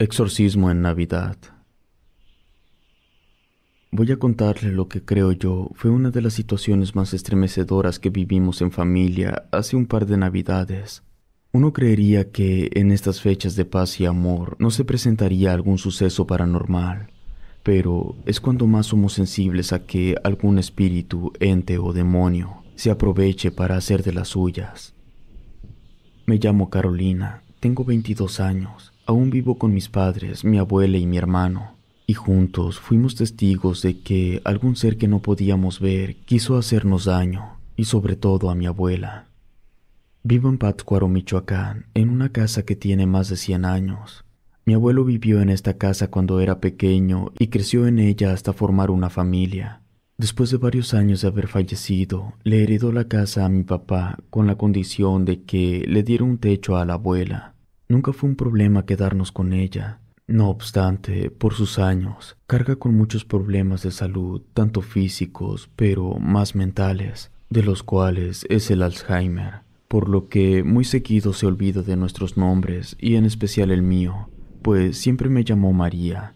Exorcismo en Navidad. Voy a contarle lo que creo yo fue una de las situaciones más estremecedoras que vivimos en familia hace un par de Navidades. Uno creería que en estas fechas de paz y amor no se presentaría algún suceso paranormal, pero es cuando más somos sensibles a que algún espíritu, ente o demonio se aproveche para hacer de las suyas. Me llamo Carolina, tengo 22 años Aún vivo con mis padres, mi abuela y mi hermano, y juntos fuimos testigos de que algún ser que no podíamos ver quiso hacernos daño, y sobre todo a mi abuela. Vivo en Pátzcuaro, Michoacán, en una casa que tiene más de 100 años. Mi abuelo vivió en esta casa cuando era pequeño y creció en ella hasta formar una familia. Después de varios años de haber fallecido, le heredó la casa a mi papá con la condición de que le diera un techo a la abuela. Nunca fue un problema quedarnos con ella. No obstante, por sus años, carga con muchos problemas de salud, tanto físicos, pero más mentales, de los cuales es el Alzheimer, por lo que muy seguido se olvida de nuestros nombres y en especial el mío, pues siempre me llamó María.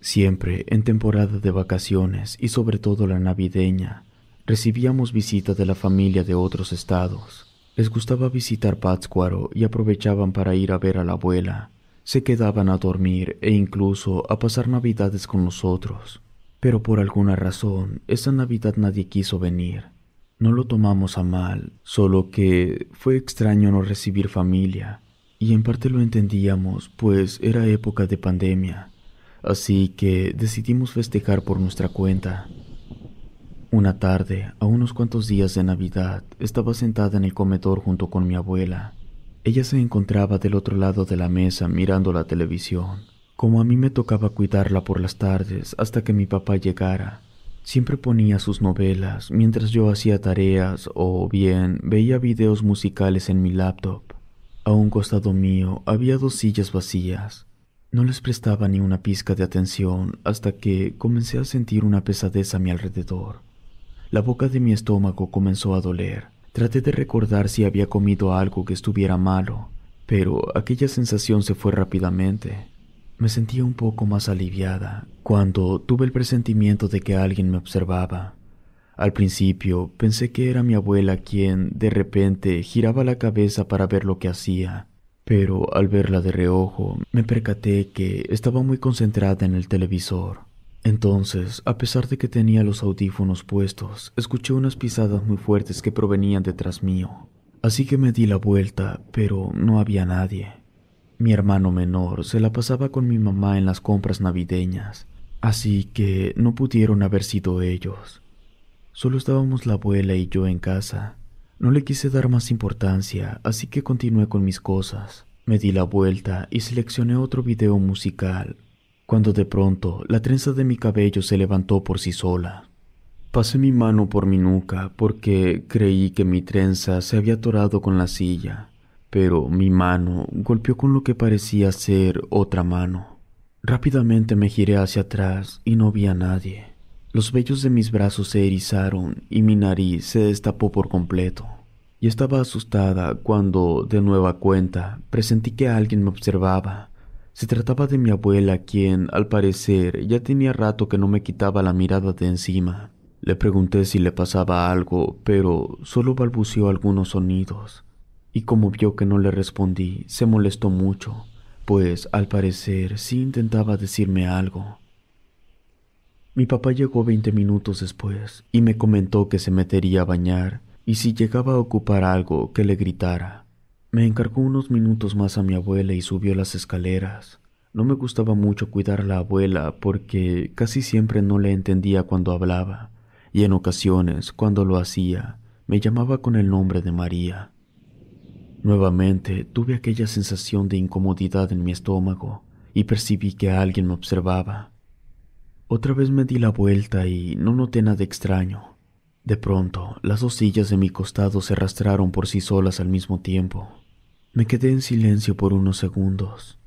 Siempre, en temporada de vacaciones y sobre todo la navideña, recibíamos visita de la familia de otros estados. Les gustaba visitar Pátzcuaro y aprovechaban para ir a ver a la abuela. Se quedaban a dormir e incluso a pasar navidades con nosotros. Pero por alguna razón, esa navidad nadie quiso venir. No lo tomamos a mal, solo que fue extraño no recibir familia. Y en parte lo entendíamos, pues era época de pandemia. Así que decidimos festejar por nuestra cuenta. Una tarde, a unos cuantos días de Navidad, estaba sentada en el comedor junto con mi abuela. Ella se encontraba del otro lado de la mesa mirando la televisión. Como a mí me tocaba cuidarla por las tardes hasta que mi papá llegara, siempre ponía sus novelas mientras yo hacía tareas o bien veía videos musicales en mi laptop. A un costado mío había dos sillas vacías. No les prestaba ni una pizca de atención hasta que comencé a sentir una pesadez a mi alrededor. La boca de mi estómago comenzó a doler. Traté de recordar si había comido algo que estuviera malo, pero aquella sensación se fue rápidamente. Me sentía un poco más aliviada cuando tuve el presentimiento de que alguien me observaba. Al principio pensé que era mi abuela quien de repente giraba la cabeza para ver lo que hacía, pero al verla de reojo me percaté que estaba muy concentrada en el televisor. Entonces, a pesar de que tenía los audífonos puestos, escuché unas pisadas muy fuertes que provenían detrás mío. Así que me di la vuelta, pero no había nadie. Mi hermano menor se la pasaba con mi mamá en las compras navideñas, así que no pudieron haber sido ellos. Solo estábamos la abuela y yo en casa. No le quise dar más importancia, así que continué con mis cosas. Me di la vuelta y seleccioné otro video musical cuando de pronto la trenza de mi cabello se levantó por sí sola. Pasé mi mano por mi nuca porque creí que mi trenza se había atorado con la silla, pero mi mano golpeó con lo que parecía ser otra mano. Rápidamente me giré hacia atrás y no vi a nadie. Los vellos de mis brazos se erizaron y mi nariz se destapó por completo. Y estaba asustada cuando, de nueva cuenta, presentí que alguien me observaba se trataba de mi abuela, quien, al parecer, ya tenía rato que no me quitaba la mirada de encima. Le pregunté si le pasaba algo, pero solo balbuceó algunos sonidos, y como vio que no le respondí, se molestó mucho, pues al parecer sí intentaba decirme algo. Mi papá llegó veinte minutos después y me comentó que se metería a bañar y si llegaba a ocupar algo que le gritara. Me encargó unos minutos más a mi abuela y subió las escaleras. No me gustaba mucho cuidar a la abuela porque casi siempre no le entendía cuando hablaba, y en ocasiones, cuando lo hacía, me llamaba con el nombre de María. Nuevamente tuve aquella sensación de incomodidad en mi estómago y percibí que alguien me observaba. Otra vez me di la vuelta y no noté nada extraño. De pronto, las dos sillas de mi costado se arrastraron por sí solas al mismo tiempo. Me quedé en silencio por unos segundos.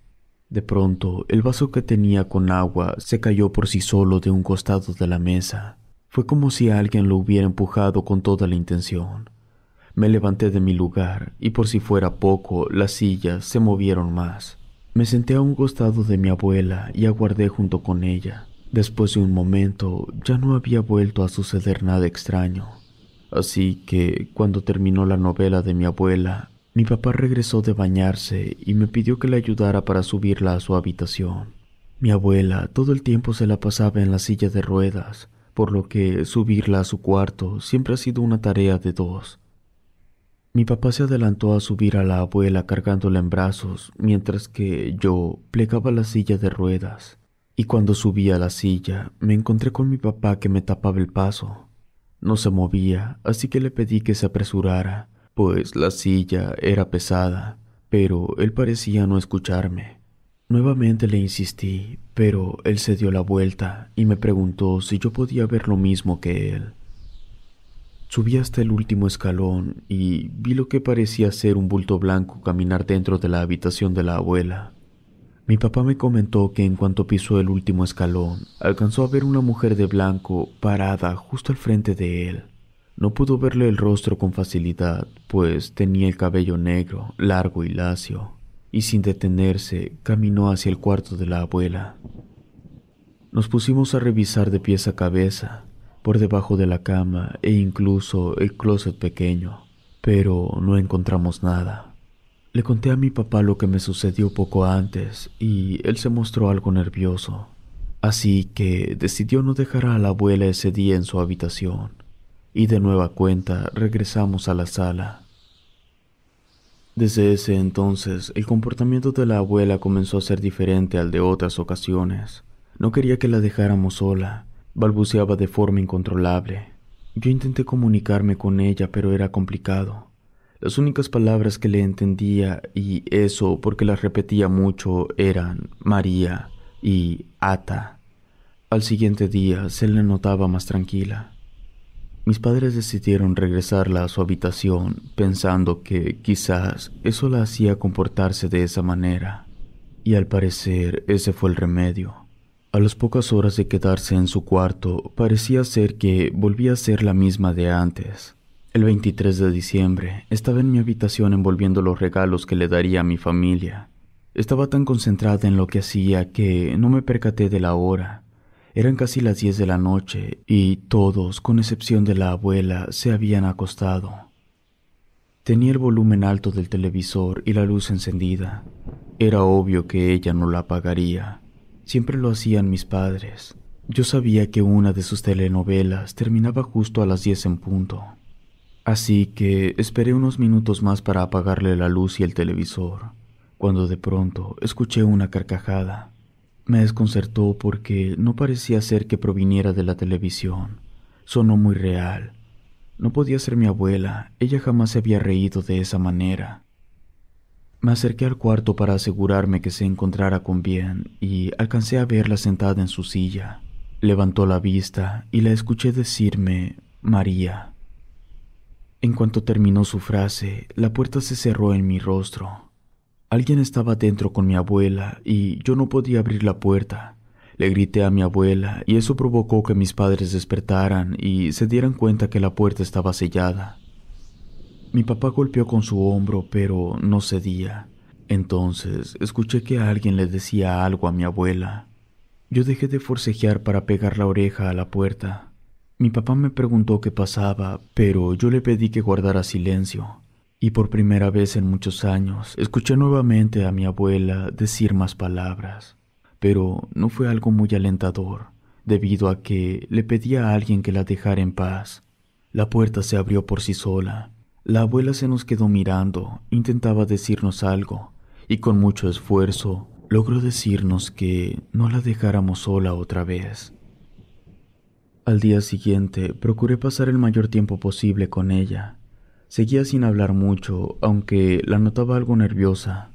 De pronto, el vaso que tenía con agua se cayó por sí solo de un costado de la mesa. Fue como si alguien lo hubiera empujado con toda la intención. Me levanté de mi lugar y por si fuera poco, las sillas se movieron más. Me senté a un costado de mi abuela y aguardé junto con ella. Después de un momento ya no había vuelto a suceder nada extraño. Así que, cuando terminó la novela de mi abuela, mi papá regresó de bañarse y me pidió que le ayudara para subirla a su habitación. Mi abuela todo el tiempo se la pasaba en la silla de ruedas, por lo que subirla a su cuarto siempre ha sido una tarea de dos. Mi papá se adelantó a subir a la abuela cargándola en brazos, mientras que yo plegaba la silla de ruedas. Y cuando subí a la silla, me encontré con mi papá que me tapaba el paso. No se movía, así que le pedí que se apresurara, pues la silla era pesada, pero él parecía no escucharme. Nuevamente le insistí, pero él se dio la vuelta y me preguntó si yo podía ver lo mismo que él. Subí hasta el último escalón y vi lo que parecía ser un bulto blanco caminar dentro de la habitación de la abuela. Mi papá me comentó que en cuanto pisó el último escalón, alcanzó a ver una mujer de blanco parada justo al frente de él. No pudo verle el rostro con facilidad, pues tenía el cabello negro, largo y lacio, y sin detenerse caminó hacia el cuarto de la abuela. Nos pusimos a revisar de pies a cabeza, por debajo de la cama e incluso el closet pequeño, pero no encontramos nada. Le conté a mi papá lo que me sucedió poco antes y él se mostró algo nervioso, así que decidió no dejar a la abuela ese día en su habitación y de nueva cuenta regresamos a la sala. Desde ese entonces, el comportamiento de la abuela comenzó a ser diferente al de otras ocasiones. No quería que la dejáramos sola, balbuceaba de forma incontrolable. Yo intenté comunicarme con ella, pero era complicado. Las únicas palabras que le entendía, y eso porque las repetía mucho, eran María y Ata. Al siguiente día se le notaba más tranquila. Mis padres decidieron regresarla a su habitación pensando que quizás eso la hacía comportarse de esa manera. Y al parecer ese fue el remedio. A las pocas horas de quedarse en su cuarto, parecía ser que volvía a ser la misma de antes. El 23 de diciembre estaba en mi habitación envolviendo los regalos que le daría a mi familia. Estaba tan concentrada en lo que hacía que no me percaté de la hora. Eran casi las diez de la noche y todos, con excepción de la abuela, se habían acostado. Tenía el volumen alto del televisor y la luz encendida. Era obvio que ella no la apagaría. Siempre lo hacían mis padres. Yo sabía que una de sus telenovelas terminaba justo a las diez en punto. Así que esperé unos minutos más para apagarle la luz y el televisor, cuando de pronto escuché una carcajada. Me desconcertó porque no parecía ser que proviniera de la televisión. Sonó muy real. No podía ser mi abuela, ella jamás se había reído de esa manera. Me acerqué al cuarto para asegurarme que se encontrara con bien y alcancé a verla sentada en su silla. Levantó la vista y la escuché decirme María. En cuanto terminó su frase, la puerta se cerró en mi rostro. Alguien estaba dentro con mi abuela y yo no podía abrir la puerta. Le grité a mi abuela y eso provocó que mis padres despertaran y se dieran cuenta que la puerta estaba sellada. Mi papá golpeó con su hombro, pero no cedía. Entonces escuché que alguien le decía algo a mi abuela. Yo dejé de forcejear para pegar la oreja a la puerta. Mi papá me preguntó qué pasaba, pero yo le pedí que guardara silencio y por primera vez en muchos años escuché nuevamente a mi abuela decir más palabras, pero no fue algo muy alentador, debido a que le pedía a alguien que la dejara en paz. La puerta se abrió por sí sola. La abuela se nos quedó mirando, intentaba decirnos algo, y con mucho esfuerzo logró decirnos que no la dejáramos sola otra vez. Al día siguiente procuré pasar el mayor tiempo posible con ella, Seguía sin hablar mucho, aunque la notaba algo nerviosa.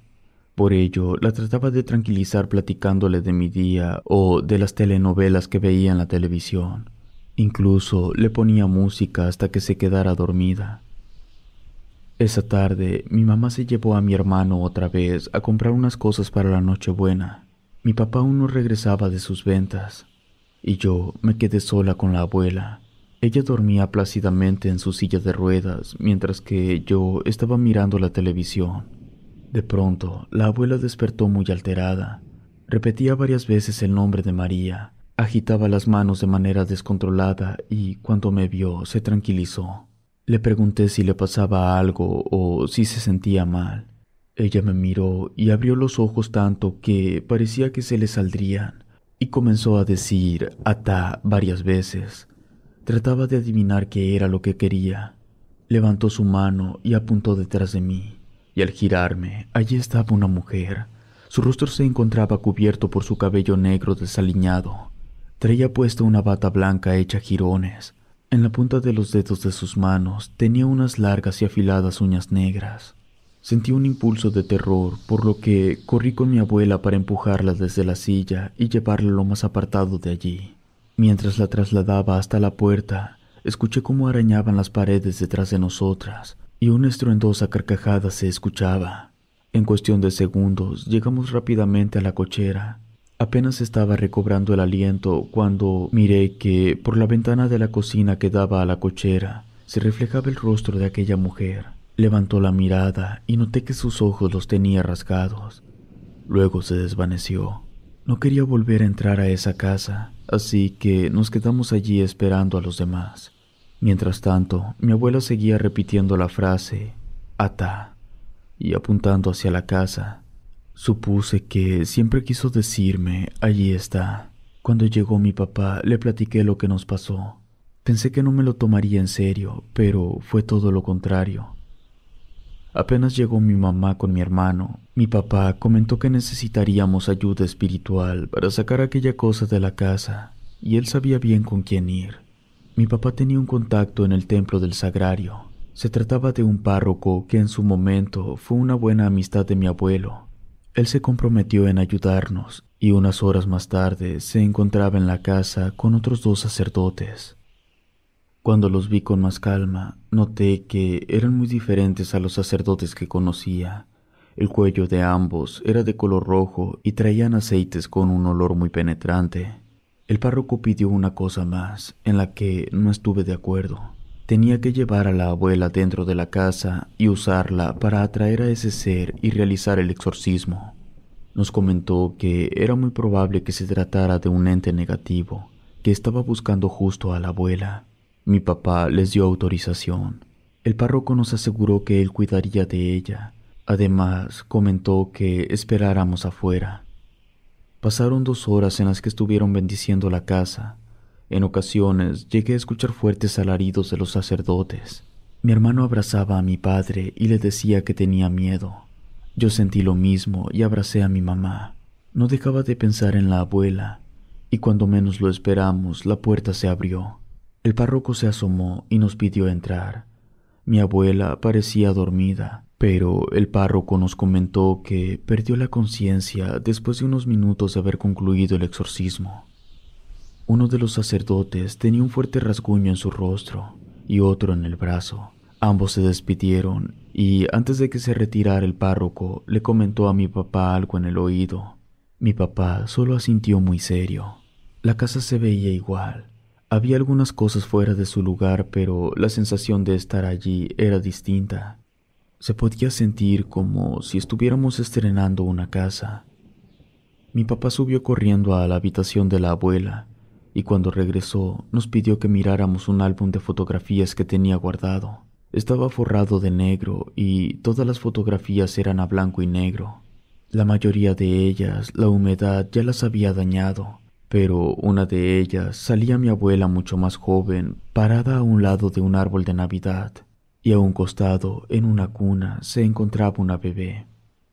Por ello, la trataba de tranquilizar platicándole de mi día o de las telenovelas que veía en la televisión. Incluso le ponía música hasta que se quedara dormida. Esa tarde, mi mamá se llevó a mi hermano otra vez a comprar unas cosas para la Nochebuena. Mi papá aún no regresaba de sus ventas, y yo me quedé sola con la abuela. Ella dormía plácidamente en su silla de ruedas, mientras que yo estaba mirando la televisión. De pronto, la abuela despertó muy alterada. Repetía varias veces el nombre de María, agitaba las manos de manera descontrolada y, cuando me vio, se tranquilizó. Le pregunté si le pasaba algo o si se sentía mal. Ella me miró y abrió los ojos tanto que parecía que se le saldrían, y comenzó a decir ata varias veces. Trataba de adivinar qué era lo que quería. Levantó su mano y apuntó detrás de mí, y al girarme, allí estaba una mujer. Su rostro se encontraba cubierto por su cabello negro desaliñado. Traía puesta una bata blanca hecha jirones. En la punta de los dedos de sus manos tenía unas largas y afiladas uñas negras. Sentí un impulso de terror, por lo que corrí con mi abuela para empujarla desde la silla y llevarla lo más apartado de allí. Mientras la trasladaba hasta la puerta, escuché cómo arañaban las paredes detrás de nosotras y una estruendosa carcajada se escuchaba. En cuestión de segundos llegamos rápidamente a la cochera. Apenas estaba recobrando el aliento cuando miré que por la ventana de la cocina que daba a la cochera se reflejaba el rostro de aquella mujer. Levantó la mirada y noté que sus ojos los tenía rasgados. Luego se desvaneció. No quería volver a entrar a esa casa, así que nos quedamos allí esperando a los demás. Mientras tanto, mi abuela seguía repitiendo la frase Ata y apuntando hacia la casa. Supuse que siempre quiso decirme allí está. Cuando llegó mi papá le platiqué lo que nos pasó. Pensé que no me lo tomaría en serio, pero fue todo lo contrario. Apenas llegó mi mamá con mi hermano, mi papá comentó que necesitaríamos ayuda espiritual para sacar aquella cosa de la casa, y él sabía bien con quién ir. Mi papá tenía un contacto en el templo del Sagrario. Se trataba de un párroco que en su momento fue una buena amistad de mi abuelo. Él se comprometió en ayudarnos y unas horas más tarde se encontraba en la casa con otros dos sacerdotes. Cuando los vi con más calma, noté que eran muy diferentes a los sacerdotes que conocía. El cuello de ambos era de color rojo y traían aceites con un olor muy penetrante. El párroco pidió una cosa más, en la que no estuve de acuerdo. Tenía que llevar a la abuela dentro de la casa y usarla para atraer a ese ser y realizar el exorcismo. Nos comentó que era muy probable que se tratara de un ente negativo, que estaba buscando justo a la abuela. Mi papá les dio autorización. El párroco nos aseguró que él cuidaría de ella. Además, comentó que esperáramos afuera. Pasaron dos horas en las que estuvieron bendiciendo la casa. En ocasiones llegué a escuchar fuertes alaridos de los sacerdotes. Mi hermano abrazaba a mi padre y le decía que tenía miedo. Yo sentí lo mismo y abracé a mi mamá. No dejaba de pensar en la abuela, y cuando menos lo esperamos, la puerta se abrió. El párroco se asomó y nos pidió entrar. Mi abuela parecía dormida, pero el párroco nos comentó que perdió la conciencia después de unos minutos de haber concluido el exorcismo. Uno de los sacerdotes tenía un fuerte rasguño en su rostro y otro en el brazo. Ambos se despidieron y antes de que se retirara el párroco le comentó a mi papá algo en el oído. Mi papá solo asintió muy serio. La casa se veía igual, había algunas cosas fuera de su lugar, pero la sensación de estar allí era distinta. Se podía sentir como si estuviéramos estrenando una casa. Mi papá subió corriendo a la habitación de la abuela y cuando regresó nos pidió que miráramos un álbum de fotografías que tenía guardado. Estaba forrado de negro y todas las fotografías eran a blanco y negro. La mayoría de ellas la humedad ya las había dañado pero una de ellas salía mi abuela mucho más joven, parada a un lado de un árbol de Navidad, y a un costado, en una cuna, se encontraba una bebé.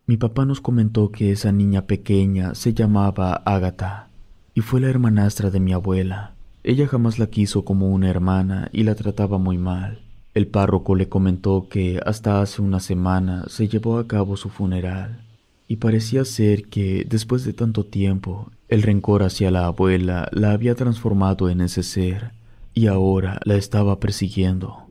Mi papá nos comentó que esa niña pequeña se llamaba Ágata, y fue la hermanastra de mi abuela. Ella jamás la quiso como una hermana y la trataba muy mal. El párroco le comentó que hasta hace una semana se llevó a cabo su funeral, y parecía ser que, después de tanto tiempo, el rencor hacia la abuela la había transformado en ese ser y ahora la estaba persiguiendo.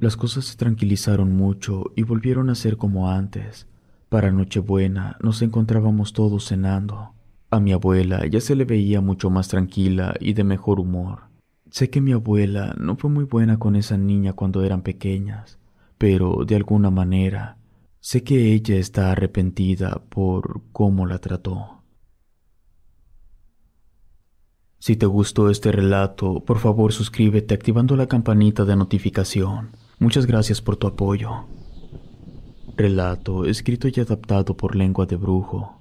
Las cosas se tranquilizaron mucho y volvieron a ser como antes. Para Nochebuena nos encontrábamos todos cenando. A mi abuela ya se le veía mucho más tranquila y de mejor humor. Sé que mi abuela no fue muy buena con esa niña cuando eran pequeñas, pero de alguna manera sé que ella está arrepentida por cómo la trató. Si te gustó este relato, por favor suscríbete activando la campanita de notificación. Muchas gracias por tu apoyo. Relato escrito y adaptado por Lengua de Brujo.